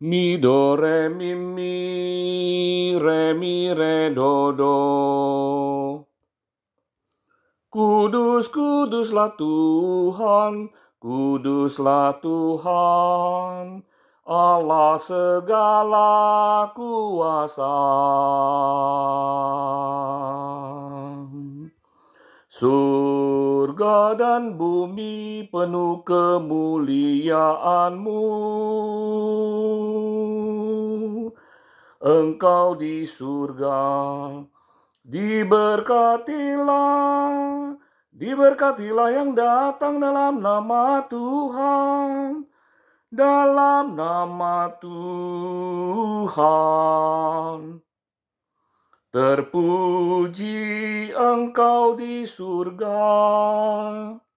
Mi do re mi mi re mi re do do Kudus kuduslah Tuhan kuduslah Tuhan Allah segala kuasa Surga dan bumi penuh kemuliaan-Mu engkau di surga. Diberkatilah, diberkatilah yang datang dalam nama Tuhan. Dalam nama Tuhan. Terpuji engkau di surga.